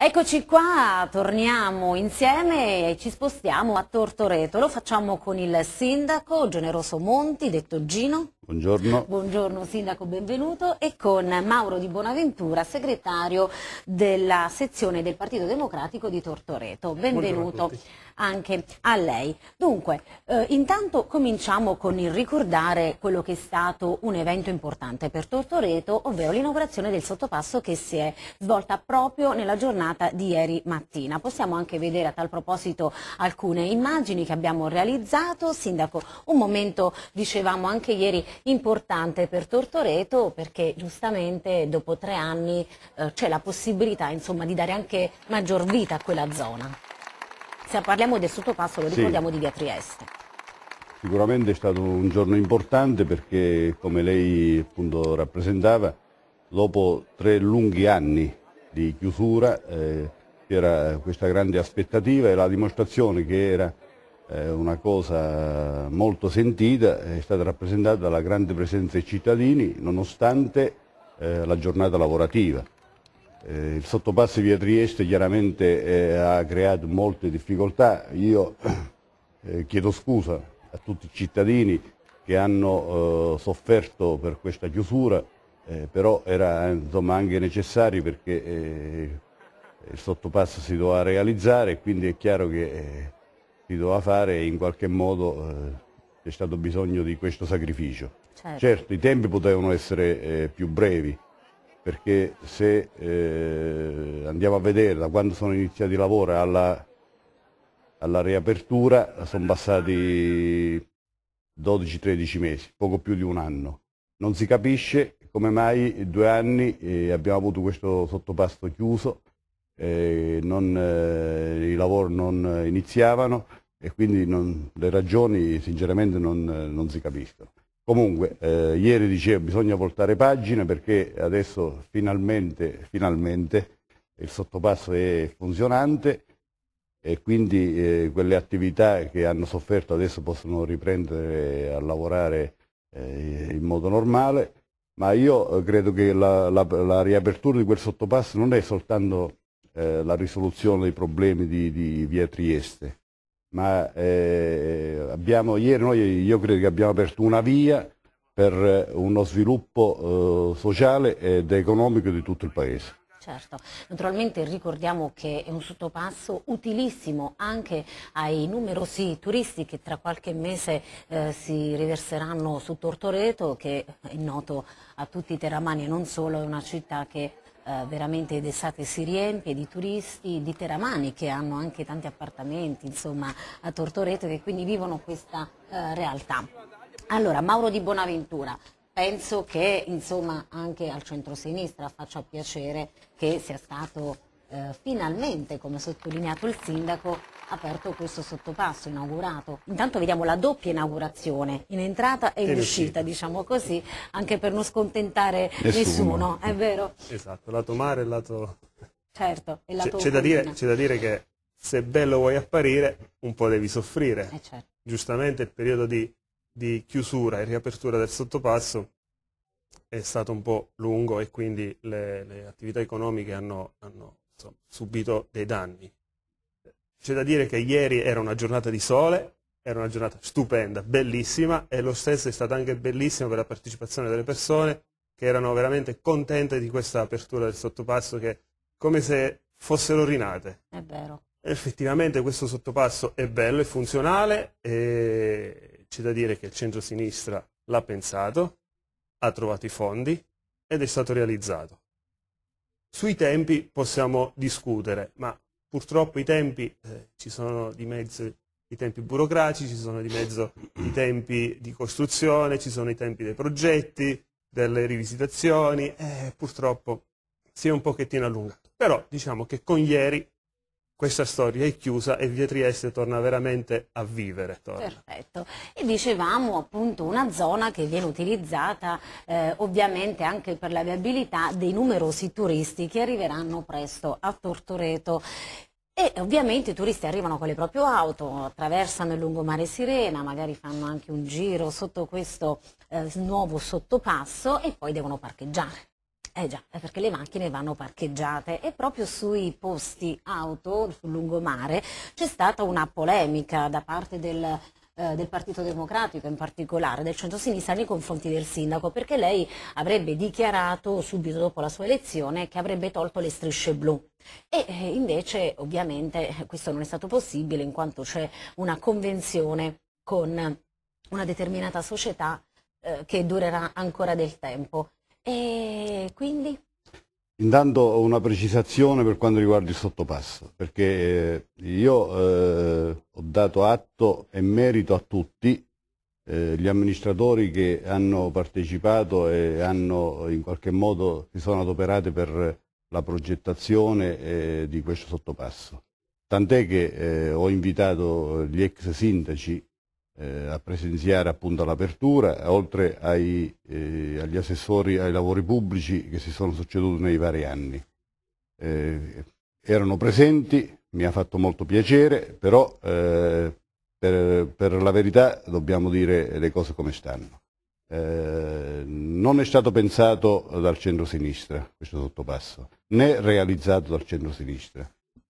Eccoci qua, torniamo insieme e ci spostiamo a Tortoreto. Lo facciamo con il sindaco Generoso Monti, detto Gino. Buongiorno. Buongiorno Sindaco, benvenuto e con Mauro Di Bonaventura, segretario della sezione del Partito Democratico di Tortoreto. Benvenuto a anche a lei. Dunque, eh, intanto cominciamo con il ricordare quello che è stato un evento importante per Tortoreto, ovvero l'inaugurazione del sottopasso che si è svolta proprio nella giornata di ieri mattina. Possiamo anche vedere a tal proposito alcune immagini che abbiamo realizzato. Sindaco, un momento dicevamo anche ieri importante per Tortoreto perché giustamente dopo tre anni eh, c'è la possibilità insomma, di dare anche maggior vita a quella zona. Se parliamo del sottopasso lo ricordiamo sì. di via Trieste. Sicuramente è stato un giorno importante perché come lei appunto rappresentava dopo tre lunghi anni di chiusura eh, c'era questa grande aspettativa e la dimostrazione che era eh, una cosa molto sentita, è stata rappresentata dalla grande presenza dei cittadini nonostante eh, la giornata lavorativa. Eh, il sottopasso via Trieste chiaramente eh, ha creato molte difficoltà, io eh, chiedo scusa a tutti i cittadini che hanno eh, sofferto per questa chiusura, però era insomma, anche necessario perché il sottopasso si doveva realizzare e quindi è chiaro che si doveva fare e in qualche modo eh, c'è stato bisogno di questo sacrificio. Certo, certo i tempi potevano essere eh, più brevi, perché se eh, andiamo a vedere da quando sono iniziati i lavori alla, alla riapertura sono passati 12-13 mesi, poco più di un anno. Non si capisce come mai in due anni eh, abbiamo avuto questo sottopasto chiuso eh, non, eh, i lavori non iniziavano e quindi non, le ragioni sinceramente non, non si capiscono. Comunque, eh, ieri dicevo bisogna voltare pagina perché adesso finalmente, finalmente il sottopasso è funzionante e quindi eh, quelle attività che hanno sofferto adesso possono riprendere a lavorare eh, in modo normale, ma io eh, credo che la, la, la riapertura di quel sottopasso non è soltanto eh, la risoluzione dei problemi di, di via Trieste, ma eh, abbiamo, ieri noi io credo che abbiamo aperto una via per eh, uno sviluppo eh, sociale ed economico di tutto il Paese. Certo, naturalmente ricordiamo che è un sottopasso utilissimo anche ai numerosi turisti che tra qualche mese eh, si riverseranno su Tortoreto che è noto a tutti i teramani e non solo, è una città che eh, veramente d'estate si riempie di turisti, di teramani che hanno anche tanti appartamenti insomma, a Tortoreto e che quindi vivono questa eh, realtà. Allora, Mauro di Bonaventura, penso che insomma, anche al centro-sinistra faccia piacere che sia stato eh, finalmente, come sottolineato il sindaco, aperto questo sottopasso, inaugurato. Intanto vediamo la doppia inaugurazione, in entrata e, in uscita, diciamo così, anche per non scontentare nessuno, nessuno è vero? Esatto, lato mare e lato... Certo, e lato c'è, da dire, da dire che se bello vuoi apparire, un po' devi soffrire. Eh certo. Giustamente il periodo di, di chiusura e riapertura del sottopasso è stato un po' lungo e quindi le, le attività economiche hanno, hanno insomma, esatto, subito dei danni. C'è da dire che ieri era una giornata di sole, era una giornata stupenda, bellissima e lo stesso è stato anche bellissimo per la partecipazione delle persone che erano veramente contente di questa apertura del sottopasso che come se fossero rinate. È vero. Effettivamente questo sottopasso è bello, è funzionale e c'è da dire che il centro-sinistra l'ha pensato, ha trovato i fondi ed è stato realizzato. Sui tempi possiamo discutere, ma purtroppo i tempi, eh, ci sono di mezzo i tempi burocratici, ci sono di mezzo i tempi di costruzione, ci sono i tempi dei progetti, delle rivisitazioni, eh, purtroppo si è un pochettino allungato. Però diciamo che con ieri questa storia è chiusa e Via Trieste torna veramente a vivere. Torna. Perfetto. E dicevamo appunto una zona che viene utilizzata eh, ovviamente anche per la viabilità dei numerosi turisti che arriveranno presto a Tortoreto. E ovviamente i turisti arrivano con le proprie auto, attraversano il lungomare Sirena, magari fanno anche un giro sotto questo eh, nuovo sottopasso e poi devono parcheggiare. Eh già, è perché le macchine vanno parcheggiate e proprio sui posti auto sul lungomare c'è stata una polemica da parte del eh, del Partito Democratico, in particolare del centro-sinistra nei confronti del sindaco, perché lei avrebbe dichiarato subito dopo la sua elezione che avrebbe tolto le strisce blu. E eh, invece ovviamente questo non è stato possibile in quanto c'è una convenzione con una determinata società eh, che durerà ancora del tempo. E quindi? Intanto una precisazione per quanto riguarda il sottopasso, perché eh, io eh, ho dato atto e merito a tutti eh, gli amministratori che hanno partecipato e hanno in qualche modo si sono adoperati per la progettazione eh, di questo sottopasso. Tant'è che eh, ho invitato gli ex sindaci eh, a presenziare appunto all'apertura, oltre ai, eh, agli assessori ai lavori pubblici che si sono succeduti nei vari anni. Eh, erano presenti, mi ha fatto molto piacere, però eh, per, per, la verità dobbiamo dire le cose come stanno. Eh, non è stato pensato dal centro-sinistra questo sottopasso, né realizzato dal centro-sinistra.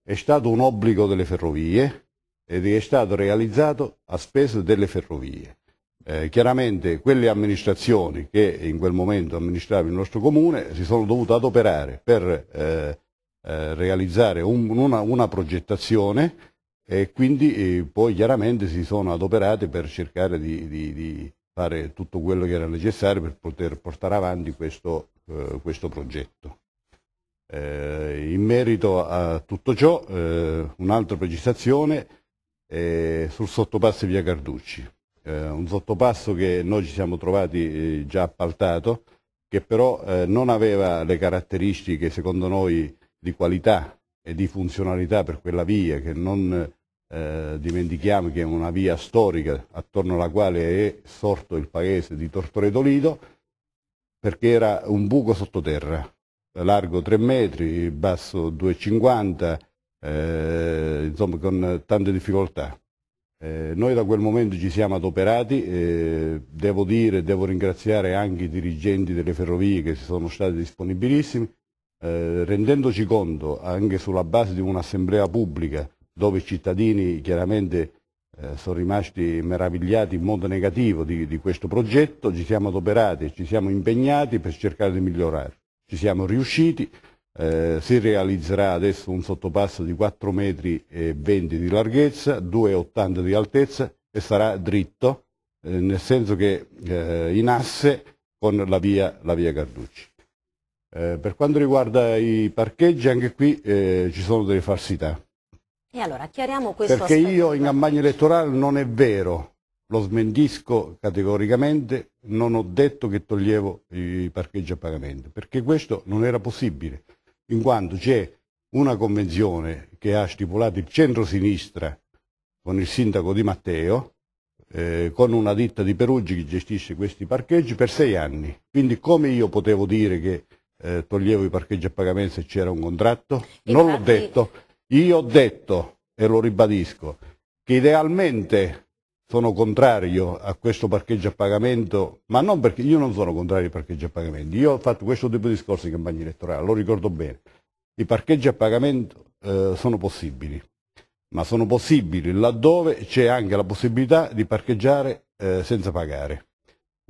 È stato un obbligo delle ferrovie, ed è stato realizzato a spese delle ferrovie. Eh, chiaramente quelle amministrazioni che in quel momento amministravano il nostro comune si sono dovute adoperare per eh, eh, realizzare un, una, una, progettazione e quindi eh, poi chiaramente si sono adoperate per cercare di, di, di, fare tutto quello che era necessario per poter portare avanti questo, eh, questo progetto. Eh, in merito a tutto ciò, un'altra precisazione è eh, sul sottopasso via Carducci, eh, un sottopasso che noi ci siamo trovati eh, già appaltato, che però eh, non aveva le caratteristiche secondo noi di qualità e di funzionalità per quella via, che non eh, dimentichiamo che è una via storica attorno alla quale è sorto il paese di Tortoredo Lido, perché era un buco sottoterra, largo 3 metri, basso 2,50 eh, insomma, con tante difficoltà. Eh, noi da quel momento ci siamo adoperati, eh, devo dire, e devo ringraziare anche i dirigenti delle ferrovie che si sono stati disponibilissimi, eh, rendendoci conto anche sulla base di un'assemblea pubblica dove i cittadini chiaramente eh, sono rimasti meravigliati in modo negativo di, di questo progetto, ci siamo adoperati e ci siamo impegnati per cercare di migliorare. Ci siamo riusciti, eh, si realizzerà adesso un sottopasso di 4 metri e 20 di larghezza, 2,80 di altezza e sarà dritto, eh, nel senso che eh, in asse con la via, la via Carducci. Eh, per quanto riguarda i parcheggi, anche qui eh, ci sono delle falsità. E allora chiariamo questo Perché aspetto. io in campagna elettorale non è vero, lo smentisco categoricamente, non ho detto che toglievo i parcheggi a pagamento, perché questo non era possibile in quanto c'è una convenzione che ha stipulato il centro-sinistra con il sindaco Di Matteo, eh, con una ditta di Perugia che gestisce questi parcheggi per sei anni. Quindi come io potevo dire che eh, toglievo i parcheggi a pagamento se c'era un contratto? non l'ho detto. Io ho detto, e lo ribadisco, che idealmente sono contrario a questo parcheggio a pagamento, ma non perché io non sono contrario ai parcheggi a pagamento, io ho fatto questo tipo di discorso in campagna elettorale, lo ricordo bene. I parcheggi a pagamento eh, sono possibili, ma sono possibili laddove c'è anche la possibilità di parcheggiare eh, senza pagare,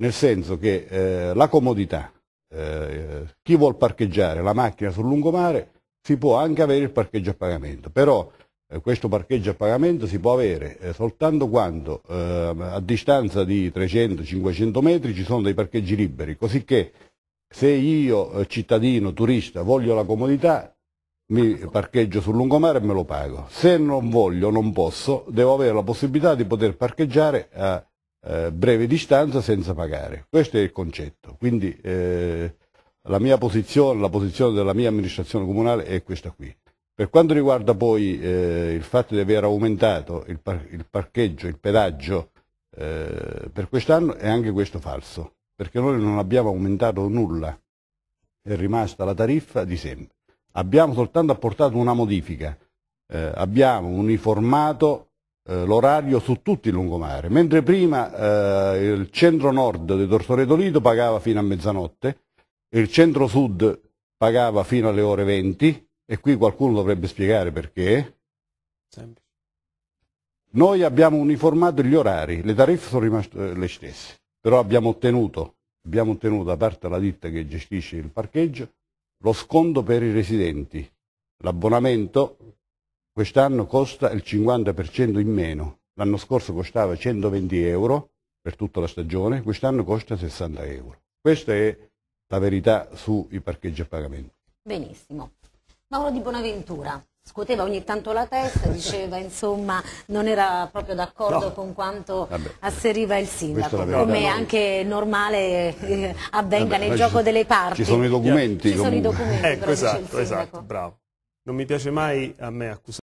nel senso che eh, la comodità, eh, chi vuole parcheggiare la macchina sul lungomare si può anche avere il parcheggio a pagamento, però eh, questo parcheggio a pagamento si può avere eh, soltanto quando ehm, a distanza di 300-500 metri ci sono dei parcheggi liberi, cosicché se io eh, cittadino, turista, voglio la comodità, mi parcheggio sul lungomare e me lo pago. Se non voglio, non posso, devo avere la possibilità di poter parcheggiare a breve distanza senza pagare. Questo è il concetto. Quindi eh, la mia posizione, la posizione della mia amministrazione comunale è questa qui. Per quanto riguarda poi eh, il fatto di aver aumentato il, par- il parcheggio, il pedaggio eh, per quest'anno, è anche questo falso, perché noi non abbiamo aumentato nulla, è rimasta la tariffa di sempre. Abbiamo soltanto apportato una modifica, eh, abbiamo uniformato eh, l'orario su tutti i lungomare, mentre prima eh, il centro-nord di Torsoreto Lido pagava fino a mezzanotte, il centro-sud pagava fino alle ore 20, e qui qualcuno dovrebbe spiegare perché, Sempre. noi abbiamo uniformato gli orari, le tariffe sono rimaste eh, le stesse, però abbiamo ottenuto, abbiamo ottenuto da parte della ditta che gestisce il parcheggio lo sconto per i residenti, l'abbonamento quest'anno costa il 50% in meno, l'anno scorso costava 120 euro per tutta la stagione, quest'anno costa 60 euro. Questa è la verità sui parcheggi a pagamento. Benissimo. Mauro di Bonaventura scuoteva ogni tanto la testa, diceva insomma non era proprio d'accordo no. con quanto Vabbè. asseriva il sindaco, come anche normale eh, avvenga Vabbè, nel gioco ci, delle parti. Ci sono i documenti. Ci comunque. sono i documenti, ecco, esatto, esatto, bravo. Non mi piace mai a me accusare.